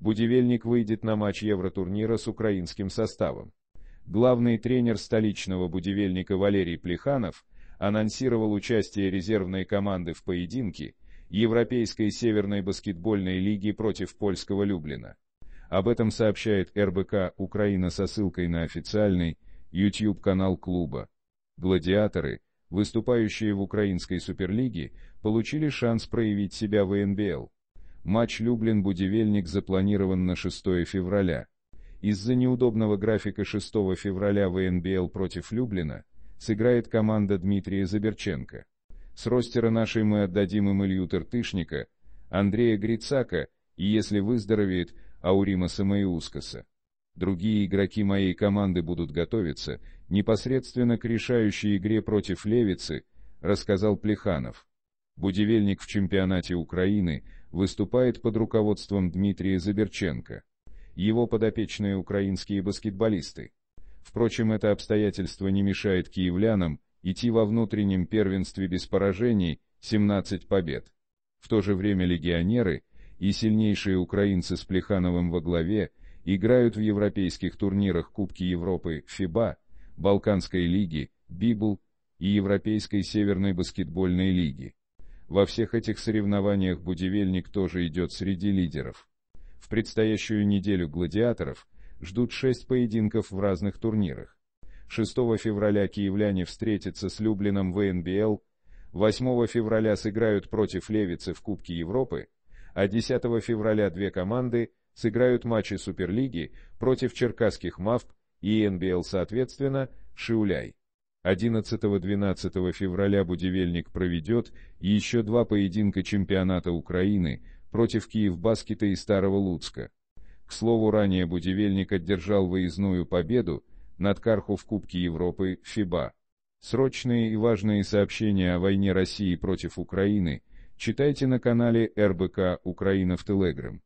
Будивельник выйдет на матч Евротурнира с украинским составом. Главный тренер столичного будивельника Валерий Плеханов анонсировал участие резервной команды в поединке Европейской Северной баскетбольной лиги против польского Люблина. Об этом сообщает РБК Украина со ссылкой на официальный YouTube-канал клуба. Гладиаторы, выступающие в украинской суперлиге, получили шанс проявить себя в НБЛ. Матч Люблин-Будивельник запланирован на 6 февраля. Из-за неудобного графика 6 февраля в НБЛ против Люблина сыграет команда Дмитрия Заберченко. С ростера нашей мы отдадим им Илью Тертышника, Андрея Грицака и, если выздоровеет, Аурима Самоиускаса. Другие игроки моей команды будут готовиться непосредственно к решающей игре против Левицы, рассказал Плеханов. Будивельник в чемпионате Украины – выступает под руководством Дмитрия Заберченко, его подопечные украинские баскетболисты. Впрочем, это обстоятельство не мешает киевлянам идти во внутреннем первенстве без поражений 17 побед. В то же время легионеры и сильнейшие украинцы с Плехановым во главе играют в европейских турнирах Кубки Европы ФИБА, Балканской лиги, Библ и Европейской северной баскетбольной лиги. Во всех этих соревнованиях Будивельник тоже идет среди лидеров. В предстоящую неделю гладиаторов ждут шесть поединков в разных турнирах. 6 февраля киевляне встретятся с Люблином в НБЛ, 8 февраля сыграют против Левицы в Кубке Европы, а 10 февраля две команды сыграют матчи Суперлиги против черкасских МАВП и НБЛ соответственно Шиуляй. 11-12 февраля Будивельник проведет еще два поединка чемпионата Украины против Киев-Баскета и Старого Луцка. К слову, ранее Будивельник одержал выездную победу над Карху в Кубке Европы ФИБА. Срочные и важные сообщения о войне России против Украины читайте на канале РБК «Украина в Телеграм».